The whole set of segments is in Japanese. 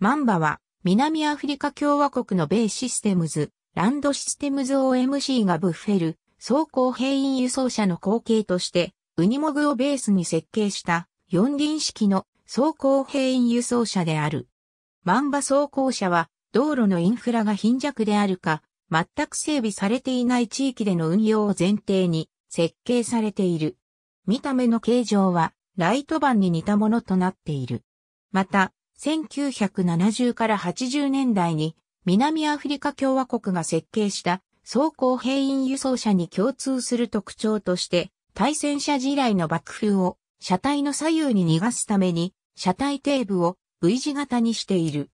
マンバは、南アフリカ共和国の米システムズ、ランドシステムズ OMC がブッフェル、走行兵員輸送車の後継として、ウニモグをベースに設計した四輪式の走行兵員輸送車である。マンバ走行車は道路のインフラが貧弱であるか、全く整備されていない地域での運用を前提に設計されている。見た目の形状はライトバンに似たものとなっている。また、1970から80年代に南アフリカ共和国が設計した装甲兵員輸送車に共通する特徴として対戦車地雷の爆風を車体の左右に逃がすために車体底部を V 字型にしている。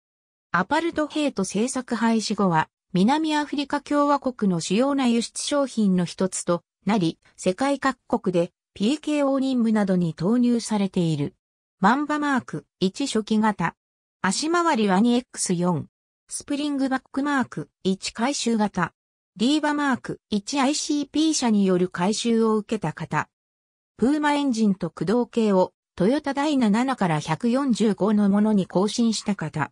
アパルトヘイト政作廃止後は南アフリカ共和国の主要な輸出商品の一つとなり世界各国で PKO 任務などに投入されている。マンバマーク1初期型。足回りは 2X4。スプリングバックマーク1回収型。リーバマーク 1ICP 車による回収を受けた型。プーマエンジンと駆動系をトヨタ第7から145のものに更新した型。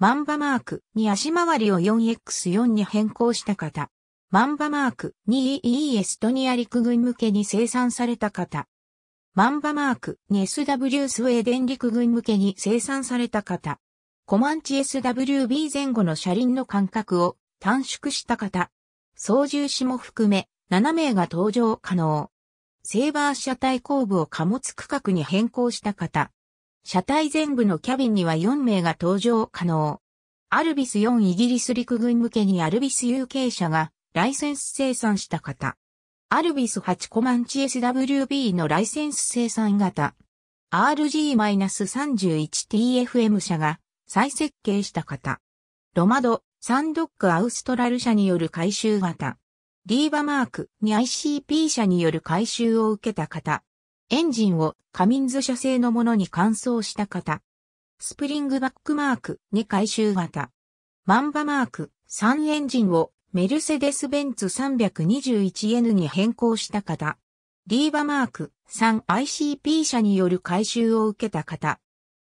マンバマークに足回りを 4X4 に変更した方。マンバマーク2 e s とニア陸軍向けに生産された方。マンバマーク、SW スウェーデン陸軍向けに生産された型。コマンチ SWB 前後の車輪の間隔を短縮した型。操縦士も含め7名が搭乗可能。セーバー車体後部を貨物区画に変更した型。車体全部のキャビンには4名が搭乗可能。アルビス4イギリス陸軍向けにアルビス有形車がライセンス生産した方。アルビス8コマンチ SWB のライセンス生産型 RG-31TFM 社が再設計した型。ロマド、サンドックアウストラル社による回収型。リーバマークに ICP 社による回収を受けた型。エンジンをカミンズ社製のものに換装した型。スプリングバックマークに回収型。マンバマーク3エンジンをメルセデス・ベンツ 321N に変更した方。リーバマーク 3ICP 社による回収を受けた方。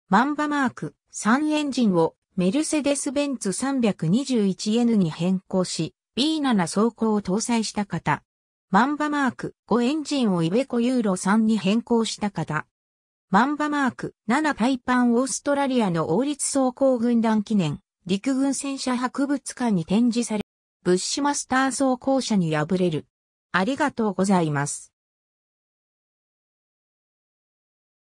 マンバマーク3エンジンをメルセデス・ベンツ 321N に変更し、B7 走行を搭載した方。マンバマーク5エンジンをイベコユーロ3に変更した方。マンバマーク7タイパンオーストラリアの王立走行軍団記念陸軍戦車博物館に展示されブッシュマスター装甲車に敗れる。ありがとうございます。